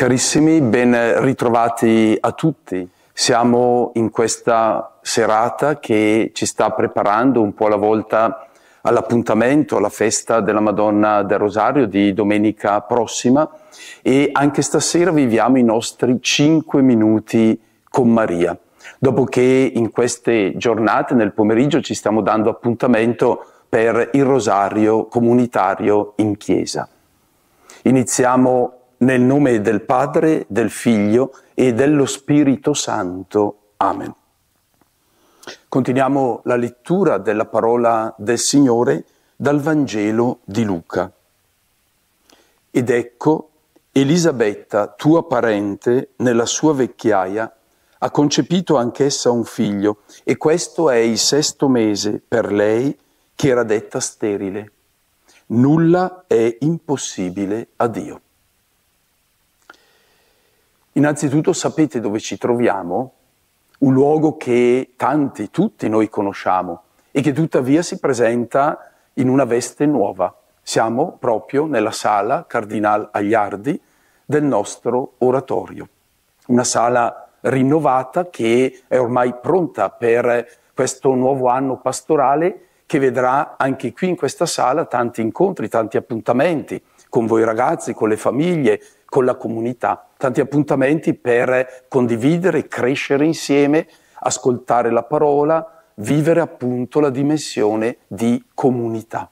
Carissimi, ben ritrovati a tutti. Siamo in questa serata che ci sta preparando un po' alla volta all'appuntamento, alla festa della Madonna del Rosario di domenica prossima e anche stasera viviamo i nostri cinque minuti con Maria. Dopo che in queste giornate, nel pomeriggio, ci stiamo dando appuntamento per il Rosario comunitario in chiesa. Iniziamo nel nome del Padre, del Figlio e dello Spirito Santo. Amen. Continuiamo la lettura della parola del Signore dal Vangelo di Luca. Ed ecco, Elisabetta, tua parente, nella sua vecchiaia, ha concepito anch'essa un figlio e questo è il sesto mese per lei che era detta sterile. Nulla è impossibile a Dio. Innanzitutto sapete dove ci troviamo? Un luogo che tanti, tutti noi conosciamo e che tuttavia si presenta in una veste nuova. Siamo proprio nella sala Cardinal Agliardi del nostro oratorio, una sala rinnovata che è ormai pronta per questo nuovo anno pastorale che vedrà anche qui in questa sala tanti incontri, tanti appuntamenti con voi ragazzi, con le famiglie, con la comunità, tanti appuntamenti per condividere, crescere insieme, ascoltare la parola, vivere appunto la dimensione di comunità.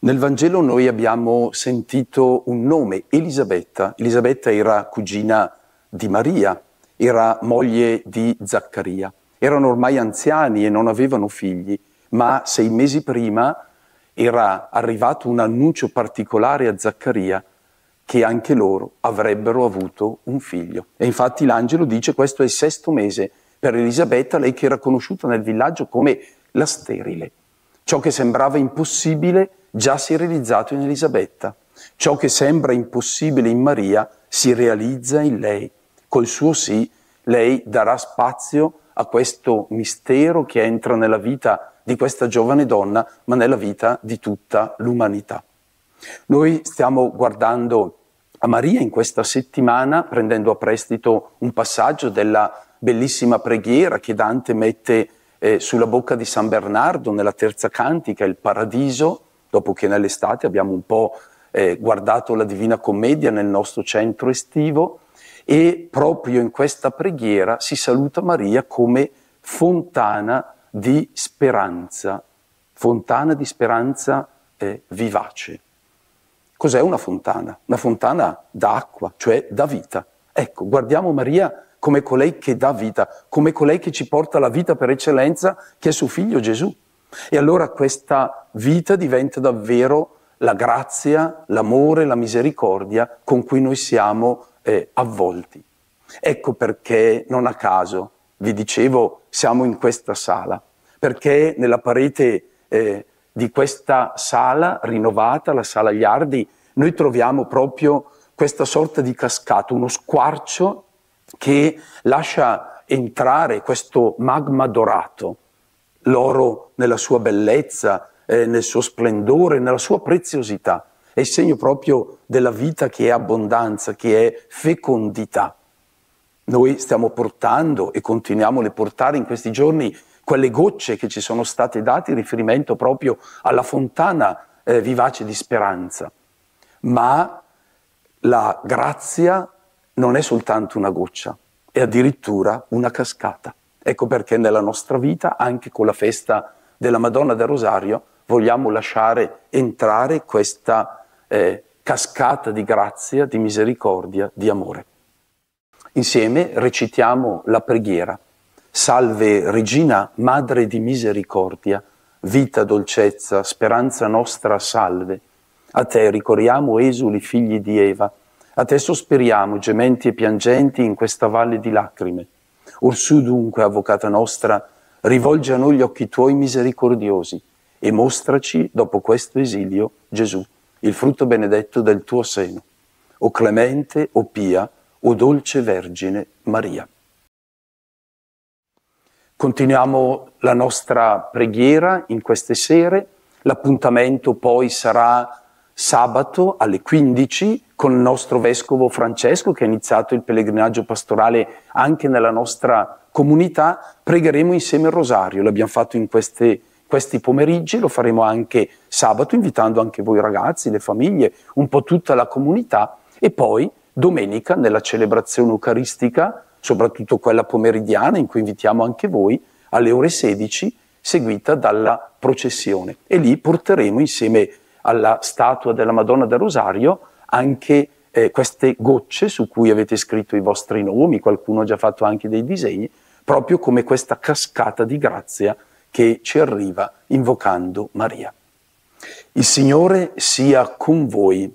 Nel Vangelo noi abbiamo sentito un nome, Elisabetta. Elisabetta era cugina di Maria, era moglie di Zaccaria. Erano ormai anziani e non avevano figli, ma sei mesi prima era arrivato un annuncio particolare a Zaccaria che anche loro avrebbero avuto un figlio. E infatti l'angelo dice questo è il sesto mese per Elisabetta, lei che era conosciuta nel villaggio come la sterile. Ciò che sembrava impossibile già si è realizzato in Elisabetta. Ciò che sembra impossibile in Maria si realizza in lei. Col suo sì, lei darà spazio a questo mistero che entra nella vita di questa giovane donna, ma nella vita di tutta l'umanità. Noi stiamo guardando a Maria in questa settimana prendendo a prestito un passaggio della bellissima preghiera che Dante mette eh, sulla bocca di San Bernardo nella terza cantica, il paradiso, dopo che nell'estate abbiamo un po' eh, guardato la Divina Commedia nel nostro centro estivo e proprio in questa preghiera si saluta Maria come fontana di speranza, fontana di speranza eh, vivace. Cos'è una fontana? Una fontana d'acqua, cioè da vita. Ecco, guardiamo Maria come colei che dà vita, come colei che ci porta la vita per eccellenza, che è suo figlio Gesù. E allora questa vita diventa davvero la grazia, l'amore, la misericordia con cui noi siamo eh, avvolti. Ecco perché non a caso, vi dicevo, siamo in questa sala, perché nella parete eh, di questa sala rinnovata, la sala Gliardi, noi troviamo proprio questa sorta di cascata, uno squarcio che lascia entrare questo magma dorato, l'oro nella sua bellezza, eh, nel suo splendore, nella sua preziosità. È il segno proprio della vita che è abbondanza, che è fecondità. Noi stiamo portando e continuiamo a portare in questi giorni quelle gocce che ci sono state date in riferimento proprio alla fontana eh, vivace di speranza. Ma la grazia non è soltanto una goccia, è addirittura una cascata. Ecco perché nella nostra vita, anche con la festa della Madonna del Rosario, vogliamo lasciare entrare questa eh, cascata di grazia, di misericordia, di amore. Insieme recitiamo la preghiera Salve Regina, Madre di Misericordia, vita, dolcezza, speranza nostra, salve. A te ricorriamo, esuli figli di Eva, a te sospiriamo, gementi e piangenti, in questa valle di lacrime. Orsù dunque, Avvocata nostra, rivolge a noi gli occhi tuoi misericordiosi e mostraci, dopo questo esilio, Gesù, il frutto benedetto del tuo seno. O clemente, o pia, o dolce Vergine Maria. Continuiamo la nostra preghiera in queste sere. L'appuntamento poi sarà sabato alle 15 con il nostro vescovo Francesco che ha iniziato il pellegrinaggio pastorale anche nella nostra comunità. Pregheremo insieme il rosario, l'abbiamo fatto in queste, questi pomeriggi, lo faremo anche sabato invitando anche voi ragazzi, le famiglie, un po' tutta la comunità e poi domenica nella celebrazione eucaristica soprattutto quella pomeridiana in cui invitiamo anche voi alle ore 16, seguita dalla processione. E lì porteremo insieme alla statua della Madonna del Rosario anche eh, queste gocce su cui avete scritto i vostri nomi, qualcuno ha già fatto anche dei disegni, proprio come questa cascata di grazia che ci arriva invocando Maria. Il Signore sia con voi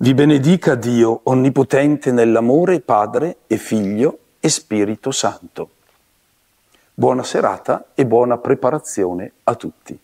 vi benedica Dio Onnipotente nell'amore, Padre e Figlio e Spirito Santo. Buona serata e buona preparazione a tutti.